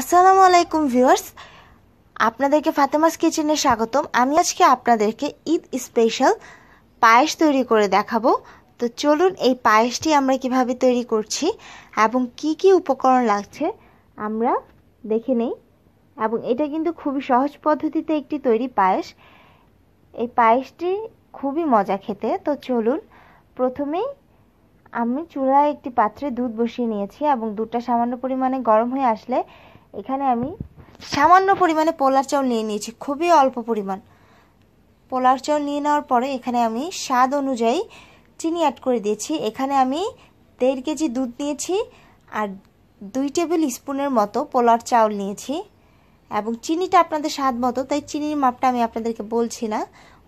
আসসালামু আলাইকুম ভিউয়ার্স আপনাদেরকে ফাতেমাস কিচেনে স্বাগতম আমি আজকে আপনাদেরকে ঈদ স্পেশাল পায়েস তৈরি করে দেখাবো তো চলুন এই পায়েসটি আমরা কিভাবে তৈরি করছি এবং কি কি উপকরণ লাগছে আমরা দেখে নেই এবং এটা কিন্তু খুবই সহজ পদ্ধতিতে একটি তৈরি পায়েস এই পায়েসটি খুবই মজা খেতে তো চলুন প্রথমেই আমি চুলায় একটি পাত্রে দুধ বসিয়ে নিয়েছি এবং দুধটা সামান্য পরিমাণে গরম হয়ে আসলে এখানে আমি সামান্য পরিমাণে পোলার চাউল নিয়ে নিয়েছি খুবই অল্প পরিমাণ পোলার চাউল নিয়ে নেওয়ার পরে এখানে আমি স্বাদ অনুযায়ী চিনি অ্যাড করে দিয়েছি এখানে আমি দেড় কেজি দুধ নিয়েছি আর দুই টেবিল স্পুনের মতো পোলার চাউল নিয়েছি এবং চিনিটা আপনাদের স্বাদ মতো তাই চিনির মাপটা আমি আপনাদেরকে বলছি না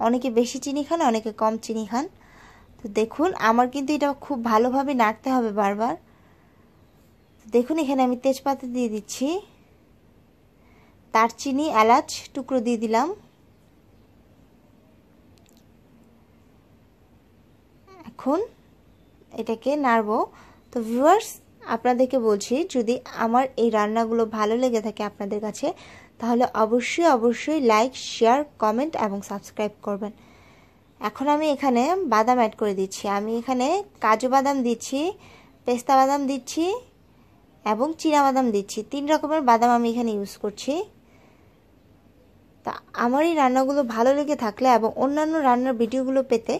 অনেকে বেশি চিনি খান অনেকে কম চিনি খান তো দেখুন আমার কিন্তু এটা খুব ভালোভাবে নাড়তে হবে বারবার দেখুন এখানে আমি তেজপাতা দিয়ে দিচ্ছি দারচিনি এলাচ টুকরো দিয়ে দিলাম এখন এটাকে নাড়ব তো ভিউয়ার্স আপনাদেরকে বলছি যদি আমার এই রান্নাগুলো ভালো লেগে থাকে আপনাদের কাছে তাহলে অবশ্যই অবশ্যই লাইক শেয়ার কমেন্ট এবং সাবস্ক্রাইব করবেন এখন আমি এখানে বাদাম অ্যাড করে দিচ্ছি আমি এখানে কাজু বাদাম দিচ্ছি পেস্তা বাদাম দিচ্ছি এবং বাদাম দিচ্ছি তিন রকমের বাদাম আমি এখানে ইউজ করছি তা আমার এই রান্নাগুলো ভালো লেগে থাকলে এবং অন্যান্য রান্নার ভিডিওগুলো পেতে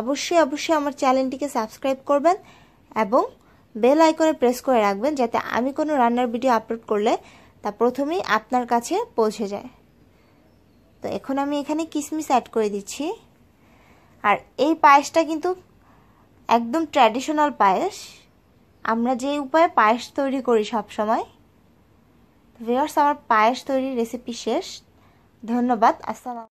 অবশ্যই অবশ্যই আমার চ্যানেলটিকে সাবস্ক্রাইব করবেন এবং বেল আইকনে প্রেস করে রাখবেন যাতে আমি কোনো রান্নার ভিডিও আপলোড করলে তা প্রথমেই আপনার কাছে পৌঁছে যায় তো এখন আমি এখানে কিসমিস অ্যাড করে দিচ্ছি আর এই পায়েসটা কিন্তু একদম ট্র্যাডিশনাল পায়েস আমরা যে উপায়ে পায়েস তৈরি করি সব সময় ভিওর্স আমার পায়েস তৈরির রেসিপি শেষ ধন্যবাদ আসসালাম